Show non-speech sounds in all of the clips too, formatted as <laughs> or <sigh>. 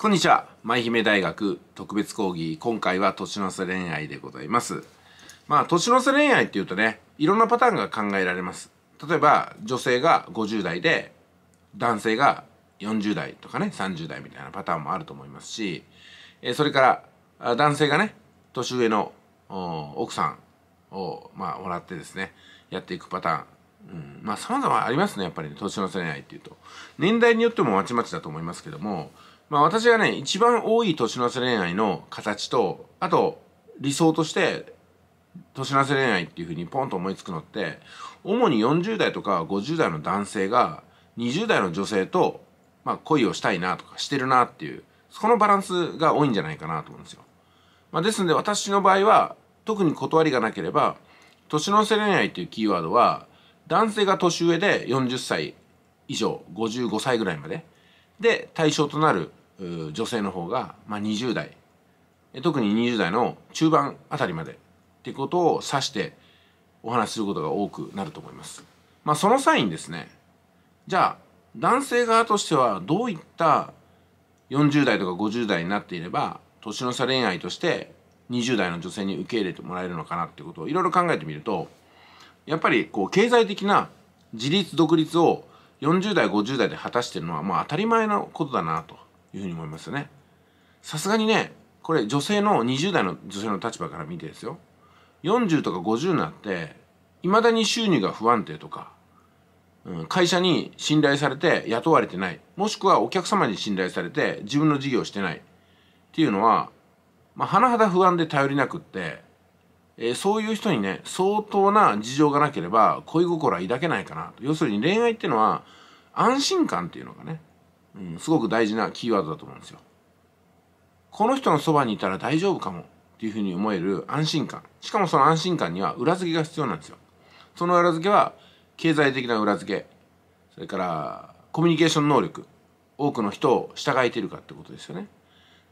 こんにちは舞姫大学特別講義今回は年の瀬恋愛でございますまあ年の瀬恋愛っていうとねいろんなパターンが考えられます例えば女性が50代で男性が40代とかね30代みたいなパターンもあると思いますしそれから男性がね年上の奥さんをまあもらってですねやっていくパターンうん、まあ様々ありますねやっぱり、ね、年の瀬恋愛っていうと年代によってもまちまちだと思いますけどもまあ私がね、一番多い年の瀬恋愛の形と、あと理想として年の瀬恋愛っていうふうにポンと思いつくのって、主に40代とか50代の男性が20代の女性と、まあ、恋をしたいなとかしてるなっていう、そこのバランスが多いんじゃないかなと思うんですよ。まあ、ですので私の場合は、特に断りがなければ、年の瀬恋愛っていうキーワードは、男性が年上で40歳以上、55歳ぐらいまで、で対象となる女性の方が、まあ、20代特に20代の中盤あたりまでっていうことを指してお話しすることが多くなると思います。まあ、その際にですねじゃあ男性側としてはどういった40代とか50代になっていれば年の差恋愛として20代の女性に受け入れてもらえるのかなってことをいろいろ考えてみるとやっぱりこう経済的な自立独立を40代50代で果たしてるのはまあ当たり前のことだなというふうに思いますよね。さすがにねこれ女性の20代の女性の立場から見てですよ40とか50になっていまだに収入が不安定とか、うん、会社に信頼されて雇われてないもしくはお客様に信頼されて自分の事業してないっていうのは、まあ、甚だ不安で頼りなくって、えー、そういう人にね相当な事情がなければ恋心は抱けないかなと要するに恋愛っていうのは安心感っていうのがねうん、すごく大事なキーワードだと思うんですよ。この人のそばにいたら大丈夫かもっていうふうに思える安心感。しかもその安心感には裏付けが必要なんですよ。その裏付けは経済的な裏付け、それからコミュニケーション能力、多くの人を従えているかってことですよね。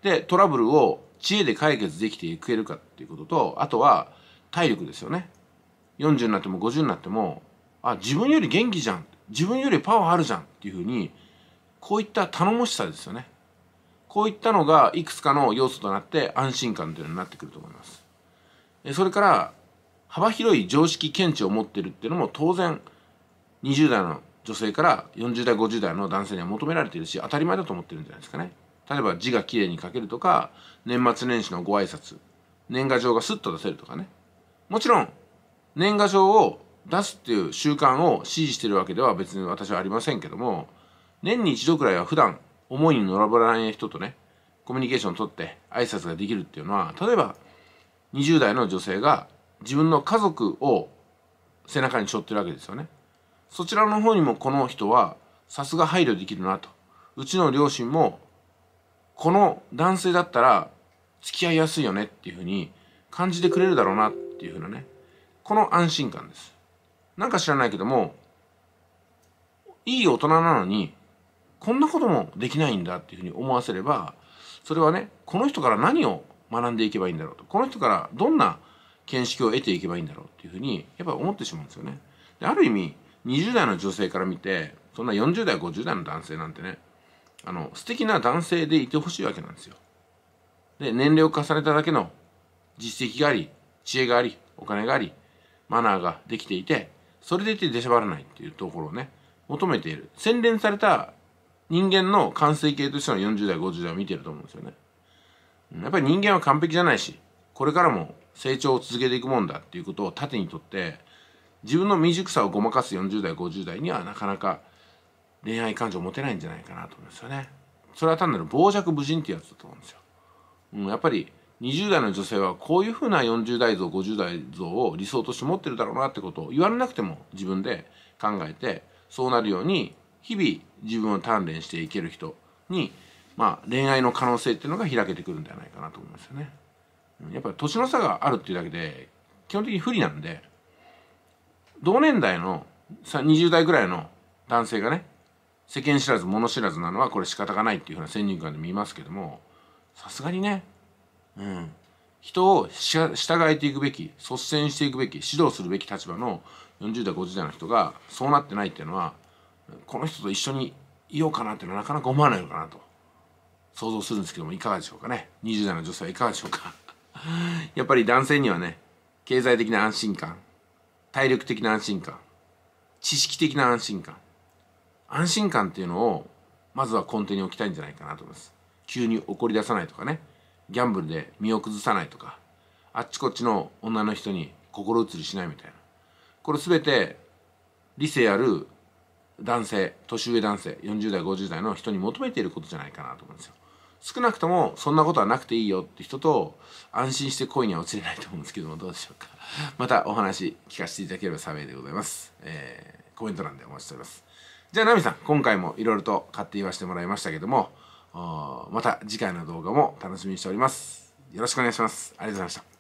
で、トラブルを知恵で解決できていけるかっていうことと、あとは体力ですよね。40になっても50になっても、あ、自分より元気じゃん。自分よりパワーあるじゃんっていうふうにこういった頼もしさですよねこういったのがいくつかの要素となって安心感というのになってくると思いますそれから幅広い常識見地を持ってるっていうのも当然20代の女性から40代50代の男性には求められているし当たり前だと思ってるんじゃないですかね例えば字がきれいに書けるとか年末年始のご挨拶年賀状がスッと出せるとかねもちろん年賀状を出すっていう習慣を支持してるわけでは別に私はありませんけども年に一度くらいは普段思いにのらばらない人とねコミュニケーションを取って挨拶ができるっていうのは例えば20代の女性が自分の家族を背中に背負ってるわけですよね。そちらの方にもこの人はさすが配慮できるなと。うちの両親もこの男性だったら付き合いやすいよねっていうふうに感じてくれるだろうなっていうふうなね。この安心感です。なんか知らないけども、いい大人なのにこんなこともできないんだっていうふうに思わせればそれはねこの人から何を学んでいけばいいんだろうとこの人からどんな見識を得ていけばいいんだろうっていうふうにやっぱ思ってしまうんですよね。である意味20代の女性から見てそんな40代50代の男性なんてねあの素敵な男性でいてほしいわけなんですよ。で年齢を重ねただけの実績があり知恵がありお金がありマナーができていてそれでいて出しゃばらないっていうところをね求めている洗練された人間の完成形としての40代50代を見てると思うんですよねやっぱり人間は完璧じゃないしこれからも成長を続けていくもんだっていうことを盾にとって自分の未熟さをごまかす40代50代にはなかなか恋愛感情を持てないんじゃないかなと思うんですよねそれは単なる傍若無人ってやつだと思うんですよ、うん、やっぱり20代の女性はこういうふうな40代像50代像を理想として持ってるだろうなってことを言われなくても自分で考えてそうなるように日々自分を鍛錬していける人に、まあ、恋愛の可能性っていうのが開けてくるんじゃないかなと思いますよね。やっぱり年の差があるっていうだけで基本的に不利なんで同年代の20代ぐらいの男性がね世間知らず物知らずなのはこれ仕方がないっていうふうな先入観で見ますけどもさすがにね、うん、人を従えていくべき率先していくべき指導するべき立場の40代50代の人がそうなってないっていうのはこの人と一緒にいようかなっていうのはなかなか思わないのかなと想像するんですけどもいかがでしょうかね20代の女性はいかがでしょうか <laughs> やっぱり男性にはね経済的な安心感体力的な安心感知識的な安心感安心感っていうのをまずは根底に置きたいんじゃないかなと思います急に怒り出さないとかねギャンブルで身を崩さないとかあっちこっちの女の人に心移りしないみたいなこれ全て理性ある男性年上男性40代50代の人に求めていることじゃないかなと思うんですよ少なくともそんなことはなくていいよって人と安心して恋には落ちれないと思うんですけどもどうでしょうか <laughs> またお話聞かせていただければ幸いでございます、えー、コメント欄でお待ちしておりますじゃあナミさん今回もいろいろと買って言わせてもらいましたけどもまた次回の動画も楽しみにしておりますよろしくお願いしますありがとうございました